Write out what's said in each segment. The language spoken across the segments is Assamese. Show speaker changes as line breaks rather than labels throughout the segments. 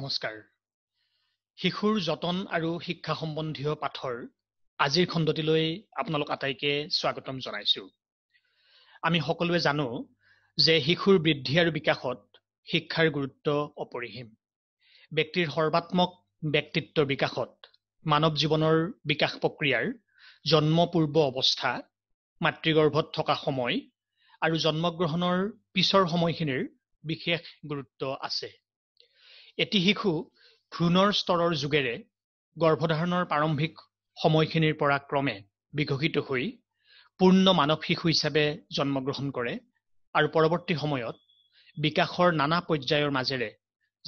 নমস্কাৰ শিশুৰ যতন আৰু শিক্ষা সম্বন্ধীয় পাঠৰ আজিৰ খণ্ডটিলৈ আপোনালোক আটাইকে স্বাগতম জনাইছো আমি সকলোৱে জানো যে শিশুৰ বৃদ্ধি আৰু বিকাশত শিক্ষাৰ গুৰুত্ব অপৰিসীম ব্যক্তিৰ সৰ্বাত্মক ব্যক্তিত্বৰ বিকাশত মানৱ জীৱনৰ বিকাশ প্ৰক্ৰিয়াৰ জন্মপূৰ্ব অৱস্থা মাতৃগৰ্ভত থকা সময় আৰু জন্মগ্ৰহণৰ পিছৰ সময়খিনিৰ বিশেষ গুৰুত্ব আছে এটি শিশু ভ্ৰূণৰ স্তৰৰ যোগেৰে গৰ্ভধাৰণৰ প্ৰাৰম্ভিক সময়খিনিৰ পৰা ক্ৰমে বিকশিত হৈ পূৰ্ণ মানৱ শিশু হিচাপে জন্মগ্ৰহণ কৰে আৰু পৰৱৰ্তী সময়ত বিকাশৰ নানা পৰ্যায়ৰ মাজেৰে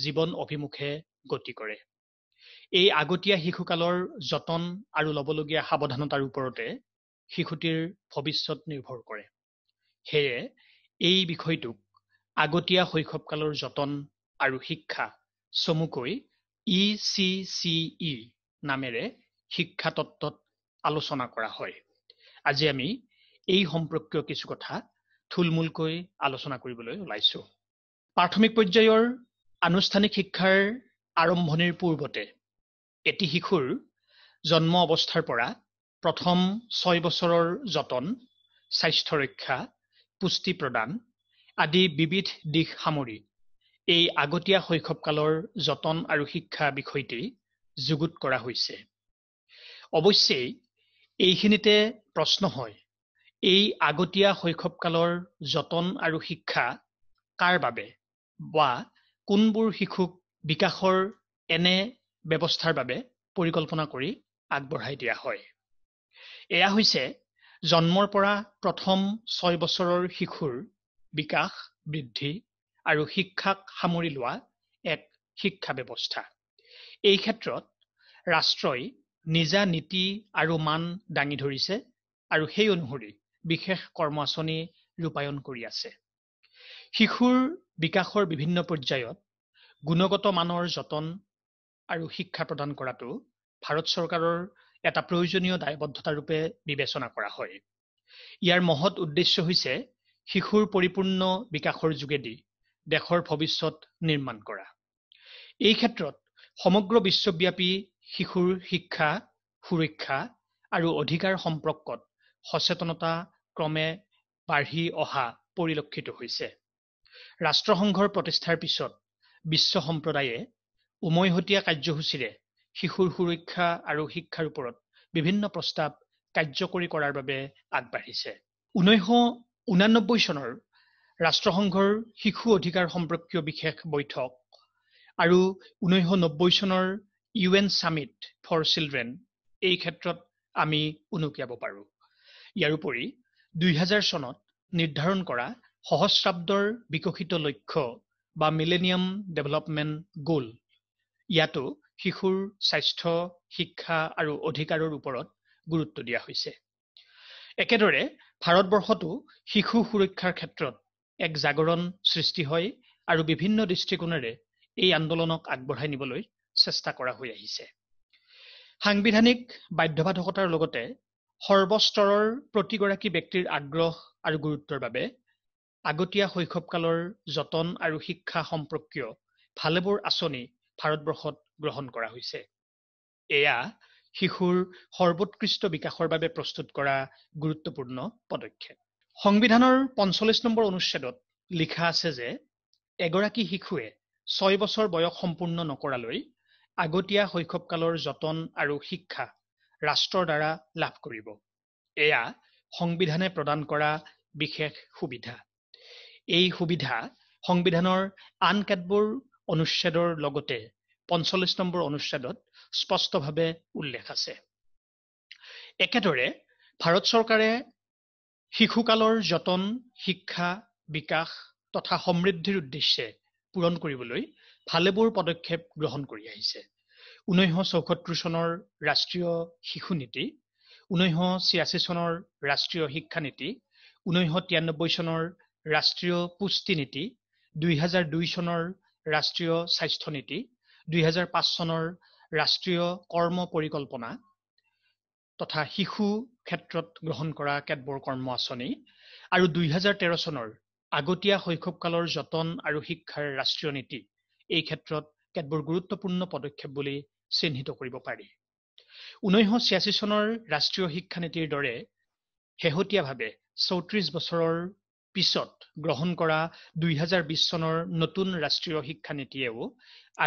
জীৱন অভিমুখে গতি কৰে এই আগতীয়া শিশুকালৰ যতন আৰু ল'বলগীয়া সাৱধানতাৰ ওপৰতে শিশুটিৰ ভৱিষ্যত নিৰ্ভৰ কৰে সেয়ে এই বিষয়টোক আগতীয়া শৈশৱকালৰ যতন আৰু শিক্ষা চমুকৈ ই চি চি ই নামেৰে শিক্ষা শিক্ষাতত্বত আলোচনা কৰা হয় আজি আমি এই সম্পৰ্কীয় কিছু কথা থুলমূলকৈ আলোচনা কৰিবলৈ ওলাইছো প্ৰাথমিক পৰ্যায়ৰ আনুষ্ঠানিক শিক্ষাৰ আৰম্ভণিৰ পূৰ্বতে এটি শিশুৰ জন্ম অৱস্থাৰ পৰা প্ৰথম ছয় বছৰৰ যতন স্বাস্থ্য ৰক্ষা পুষ্টি প্ৰদান আদি বিবিধ দিশ সামৰি এই আগতীয়া শৈশৱকালৰ যতন আৰু শিক্ষা বিষয়টি যুগুত কৰা হৈছে অৱশ্যে এইখিনিতে প্ৰশ্ন হয় এই আগতীয়া শৈশৱকালৰ যতন আৰু শিক্ষা কাৰ বাবে বা কোনবোৰ শিশুক বিকাশৰ এনে ব্যৱস্থাৰ বাবে পৰিকল্পনা কৰি আগবঢ়াই দিয়া হয় এয়া হৈছে জন্মৰ পৰা প্ৰথম ছয় বছৰৰ শিশুৰ বিকাশ বৃদ্ধি আৰু শিক্ষাক সামৰি লোৱা এক শিক্ষা ব্যৱস্থা এই ক্ষেত্ৰত ৰাষ্ট্ৰই নিজা নীতি আৰু মান দাঙি ধৰিছে আৰু সেই অনুসৰি বিশেষ কৰ্ম আঁচনি ৰূপায়ণ কৰি আছে শিশুৰ বিকাশৰ বিভিন্ন পৰ্যায়ত গুণগত মানৰ যতন আৰু শিক্ষা প্ৰদান কৰাটো ভাৰত চৰকাৰৰ এটা প্ৰয়োজনীয় দায়বদ্ধতাৰূপে বিবেচনা কৰা হয় ইয়াৰ মহৎ উদ্দেশ্য হৈছে শিশুৰ পৰিপূৰ্ণ বিকাশৰ যোগেদি দেশৰ ভৱিষ্যত নিৰ্মাণ কৰা এই ক্ষেত্ৰত সমগ্ৰ বিশ্বব্যাপী শিশুৰ শিক্ষা সুৰক্ষা আৰু অধিকাৰ সম্পৰ্কত সচেতনতা ক্ৰমে বাঢ়ি অহা পৰিলক্ষিত হৈছে ৰাষ্ট্ৰসংঘৰ প্ৰতিষ্ঠাৰ পিছত বিশ্ব সম্প্ৰদায়ে উমৈহতীয়া কাৰ্যসূচীৰে শিশুৰ সুৰক্ষা আৰু শিক্ষাৰ ওপৰত বিভিন্ন প্ৰস্তাৱ কাৰ্যকৰী কৰাৰ বাবে আগবাঢ়িছে ঊনৈশশ ঊনানব্বৈ চনৰ ৰাষ্ট্ৰসংঘৰ শিশু অধিকাৰ সম্পৰ্কীয় বিশেষ বৈঠক আৰু ঊনৈশ নব্বৈ চনৰ U N summit for children এই ক্ষেত্ৰত আমি উনুকিয়াব পাৰোঁ ইয়াৰ উপৰি দুহেজাৰ চনত নিৰ্ধাৰণ কৰা সহস্ৰাব্দৰ বিকশিত লক্ষ্য বা মিলেনিয়াম ডেভেলপমেণ্ট গ'ল ইয়াতো শিশুৰ স্বাস্থ্য শিক্ষা আৰু অধিকাৰৰ ওপৰত গুৰুত্ব দিয়া হৈছে একেদৰে ভাৰতবৰ্ষতো শিশু সুৰক্ষাৰ ক্ষেত্ৰত এক জাগৰণ সৃষ্টি হয় আৰু বিভিন্ন দৃষ্টিকোণেৰে এই আন্দোলনক আগবঢ়াই নিবলৈ চেষ্টা কৰা হৈ আহিছে সাংবিধানিক বাধ্যবাধকতাৰ লগতে সৰ্বস্তৰৰ প্ৰতিগৰাকী ব্যক্তিৰ আগ্ৰহ আৰু গুৰুত্বৰ বাবে আগতীয়া শৈশৱকালৰ যতন আৰু শিক্ষা সম্পৰ্কীয় ভালেবোৰ আঁচনি ভাৰতবৰ্ষত গ্ৰহণ কৰা হৈছে এয়া শিশুৰ সৰ্বোৎকৃষ্ট বিকাশৰ বাবে প্ৰস্তুত কৰা গুৰুত্বপূৰ্ণ পদক্ষেপ সংবিধানৰ পঞ্চল্লিছ নম্বৰ অনুচ্ছেদত লিখা আছে যে এগৰাকী শিশুৱে ছয় বছৰ বয়স সম্পূৰ্ণ নকৰালৈ আগতীয়া শৈশৱকালৰ যতন আৰু শিক্ষা ৰাষ্ট্ৰৰ দ্বাৰা লাভ কৰিব এয়া সংবিধানে প্ৰদান কৰা বিশেষ সুবিধা এই সুবিধা সংবিধানৰ আন কেতবোৰ অনুচ্ছেদৰ লগতে পঞ্চল্লিছ নম্বৰ অনুচ্ছেদত স্পষ্টভাৱে উল্লেখ আছে একেদৰে ভাৰত চৰকাৰে শিশুকালৰ যতন শিক্ষা বিকাশ তথা সমৃদ্ধিৰ উদ্দেশ্যে পূৰণ কৰিবলৈ ভালেবোৰ পদক্ষেপ গ্ৰহণ কৰি আহিছে ঊনৈশ চৌসত্তৰ চনৰ ৰাষ্ট্ৰীয় শিশু নীতি ঊনৈশ ছিয়াশী চনৰ ৰাষ্ট্ৰীয় শিক্ষানীতি ঊনৈশ তিৰান্নব্বৈ চনৰ ৰাষ্ট্ৰীয় পুষ্টি নীতি দুই হাজাৰ দুই চনৰ ৰাষ্ট্ৰীয় স্বাস্থ্য নীতি দুহেজাৰ পাঁচ চনৰ ৰাষ্ট্ৰীয় কৰ্ম পৰিকল্পনা তথা শিশু ক্ষেত্ৰত গ্ৰহণ কৰা কেতবোৰ কৰ্ম আঁচনি আৰু দুই হাজাৰ তেৰ চনৰ আগতীয়া শৈশৱকালৰ যতন আৰু শিক্ষাৰ ৰাষ্ট্ৰীয় নীতি এই ক্ষেত্ৰত কেতবোৰ গুৰুত্বপূৰ্ণ পদক্ষেপ বুলি চিহ্নিত কৰিব পাৰি ঊনৈশশ ছিয়াশী চনৰ ৰাষ্ট্ৰীয় শিক্ষানীতিৰ দৰে শেহতীয়াভাৱে চৌত্ৰিছ বছৰৰ পিছত গ্ৰহণ কৰা দুই হাজাৰ বিশ চনৰ নতুন ৰাষ্ট্ৰীয় শিক্ষানীতিয়েও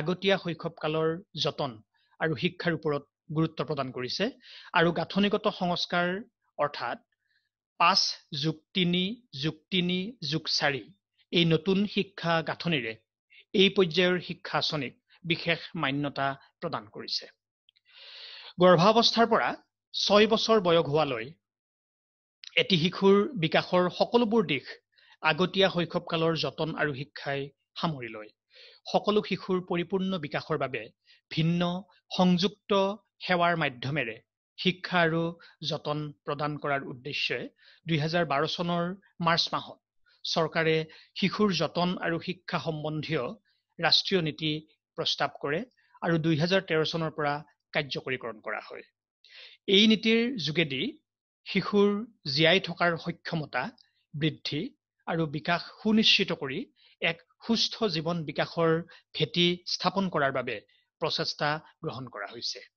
আগতীয়া শৈশৱকালৰ যতন আৰু শিক্ষাৰ ওপৰত গুৰুত্ব প্ৰদান কৰিছে আৰু গাঁথনিগত সংস্কাৰ অৰ্থাৎ পাঁচ যোগ তিনি যোগ তিনি যোগ চাৰি এই নতুন শিক্ষা গাঁথনিৰে এই পৰ্যায়ৰ শিক্ষা আঁচনিক বিশেষ মান্যতা প্ৰদান কৰিছে গৰ্ভাৱস্থাৰ পৰা ছয় বছৰ বয়স হোৱালৈ এটি শিশুৰ বিকাশৰ সকলোবোৰ দিশ আগতীয়া শৈশৱকালৰ যতন আৰু শিক্ষাই সামৰি লয় সকলো শিশুৰ পৰিপূৰ্ণ বিকাশৰ বাবে ভিন্ন সংযুক্ত সেৱাৰ মাধ্যমেৰে শিক্ষা আৰু যতন প্ৰদান কৰাৰ উদ্দেশ্যে দুহেজাৰ বাৰ চনৰ মাৰ্চ মাহত চৰকাৰে শিশুৰ যতন আৰু শিক্ষা সম্বন্ধীয় ৰাষ্ট্ৰীয় নীতি প্ৰস্তাৱ কৰে আৰু দুহেজাৰ তেৰ চনৰ পৰা কাৰ্যকৰীকৰণ কৰা হয় এই নীতিৰ যোগেদি শিশুৰ জীয়াই থকাৰ সক্ষমতা বৃদ্ধি আৰু বিকাশ সুনিশ্চিত কৰি এক সুস্থ জীৱন বিকাশৰ ভেটি স্থাপন কৰাৰ বাবে প্ৰচেষ্টা গ্ৰহণ কৰা হৈছে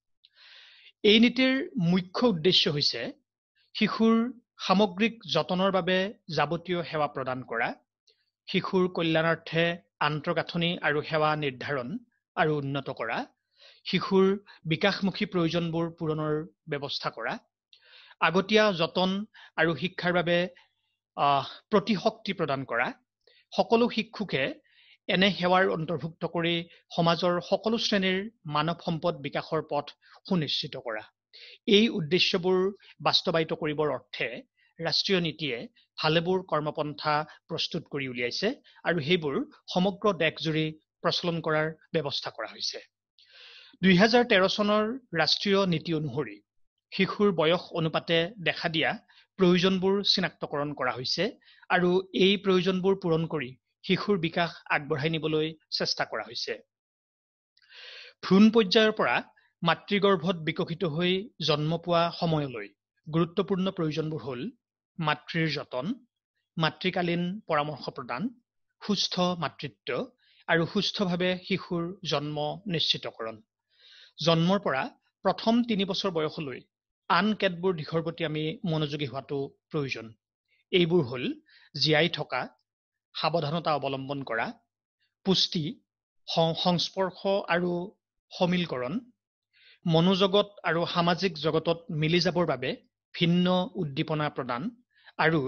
এই নীতিৰ মুখ্য উদ্দেশ্য হৈছে শিশুৰ সামগ্ৰিক যতনৰ বাবে যাৱতীয় সেৱা প্ৰদান কৰা শিশুৰ কল্যাণাৰ্থে আন্তঃগাঁথনি আৰু সেৱা নিৰ্ধাৰণ আৰু উন্নত কৰা শিশুৰ বিকাশমুখী প্ৰয়োজনবোৰ পূৰণৰ ব্যৱস্থা কৰা আগতীয়া যতন আৰু শিক্ষাৰ বাবে প্ৰতিশক্তি প্ৰদান কৰা সকলো শিক্ষুকে এনে সেৱাৰ অন্তৰ্ভুক্ত কৰি সমাজৰ সকলো শ্ৰেণীৰ মানৱ সম্পদ বিকাশৰ পথ সুনিশ্চিত কৰা এই উদ্দেশ্যবোৰ বাস্তৱায়িত কৰিবৰ অৰ্থে ৰাষ্ট্ৰীয় নীতিয়ে ভালেবোৰ কৰ্মপন্থা প্ৰস্তুত কৰি উলিয়াইছে আৰু সেইবোৰ সমগ্ৰ দেশজুৰি প্ৰচলন কৰাৰ ব্যৱস্থা কৰা হৈছে দুহেজাৰ তেৰ চনৰ ৰাষ্ট্ৰীয় নীতি অনুসৰি শিশুৰ বয়স অনুপাতে দেখা দিয়া প্ৰয়োজনবোৰ চিনাক্তকৰণ কৰা হৈছে আৰু এই প্ৰয়োজনবোৰ পূৰণ কৰি শিশুৰ বিকাশ আগবঢ়াই নিবলৈ চেষ্টা কৰা হৈছে ভ্ৰূণ পৰ্যায়ৰ পৰা মাতৃ গৰ্ভত বিকশিত হৈ জন্ম পোৱা সময়লৈ গুৰুত্বপূৰ্ণ প্ৰয়োজনবোৰ হ'ল মাতৃৰ যতন মাতৃকালীন পৰামৰ্শ প্ৰদান সুস্থ মাতৃত্ব আৰু সুস্থভাৱে শিশুৰ জন্ম নিশ্চিতকৰণ জন্মৰ পৰা প্ৰথম তিনি বছৰ বয়সলৈ আন কেতবোৰ দিশৰ প্ৰতি আমি মনোযোগী হোৱাটো প্ৰয়োজন এইবোৰ হ'ল জীয়াই থকা সাৱধানতা অৱলম্বন কৰা পুষ্টি সংস্পৰ্শ আৰু সমীলকৰণ মনোজগত আৰু সামাজিক জগতত মিলি যাবৰ বাবে ভিন্ন উদ্দীপনা প্ৰদান আৰু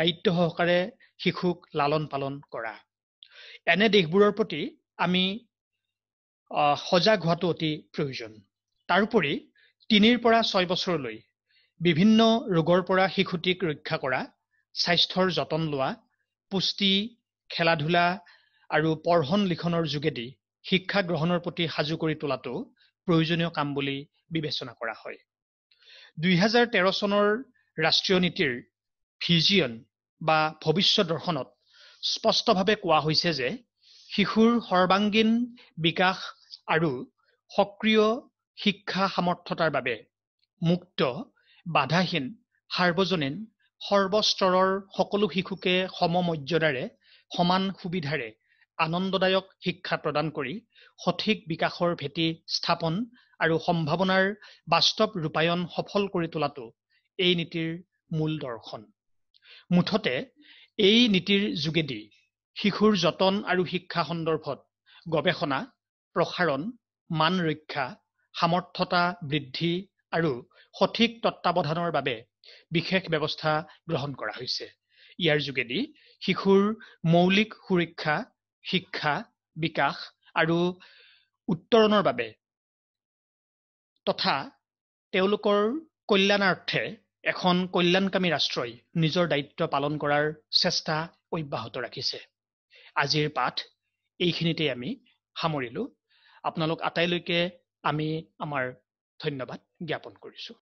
দায়িত্ব সহকাৰে শিশুক লালন পালন কৰা এনে দেশবোৰৰ প্ৰতি আমি সজাগ হোৱাটো অতি প্ৰয়োজন তাৰোপৰি তিনিৰ পৰা ছয় বছৰলৈ বিভিন্ন ৰোগৰ পৰা শিশুটিক ৰক্ষা কৰা স্বাস্থ্যৰ যতন লোৱা পুষ্টি খেলা ধূলা আৰু পঢ়ন লিখনৰ যোগেদি শিক্ষা গ্ৰহণৰ প্ৰতি সাজু কৰি তোলাটো প্ৰয়োজনীয় কাম বুলি বিবেচনা কৰা হয় দুই হাজাৰ তেৰ চনৰ ৰাষ্ট্ৰীয় নীতিৰ ভিজিয়ন বা ভৱিষ্য দৰ্শনত স্পষ্টভাৱে কোৱা হৈছে যে শিশুৰ সৰ্বাংগীন বিকাশ আৰু সক্ৰিয় শিক্ষা সামৰ্থতাৰ বাবে মুক্ত বাধাহীন সাৰ্বজনীন সৰ্বস্তৰৰ সকলো শিশুকে সম সমমৰ্যাদাৰে সমান সুবিধাৰে আনন্দদায়ক শিক্ষা প্ৰদান কৰি সঠিক বিকাশৰ ভেটি স্থাপন আৰু সম্ভাৱনাৰ বাস্তৱ ৰূপায়ণ সফল কৰি তোলাটো এই নীতিৰ মূল দৰ্শন মুঠতে এই নীতিৰ যোগেদি শিশুৰ যতন আৰু শিক্ষা সন্দৰ্ভত গৱেষণা প্ৰসাৰণ মান ৰক্ষা সামৰ্থতা বৃদ্ধি আৰু সঠিক তত্বাৱধানৰ বাবে বিশেষ ব্যৱস্থা গ্ৰহণ কৰা হৈছে ইয়াৰ যোগেদি শিশুৰ মৌলিক সুৰক্ষা শিক্ষা বিকাশ আৰু উত্তৰণৰ বাবে তথা তেওঁলোকৰ কল্যাণাৰ্থে এখন কল্যাণকামী ৰাষ্ট্ৰই নিজৰ দায়িত্ব পালন কৰাৰ চেষ্টা অব্যাহত ৰাখিছে আজিৰ পাঠ এইখিনিতে আমি সামৰিলোঁ আপোনালোক আটাইলৈকে আমি আমাৰ ধন্যবাদ জ্ঞাপন কৰিছোঁ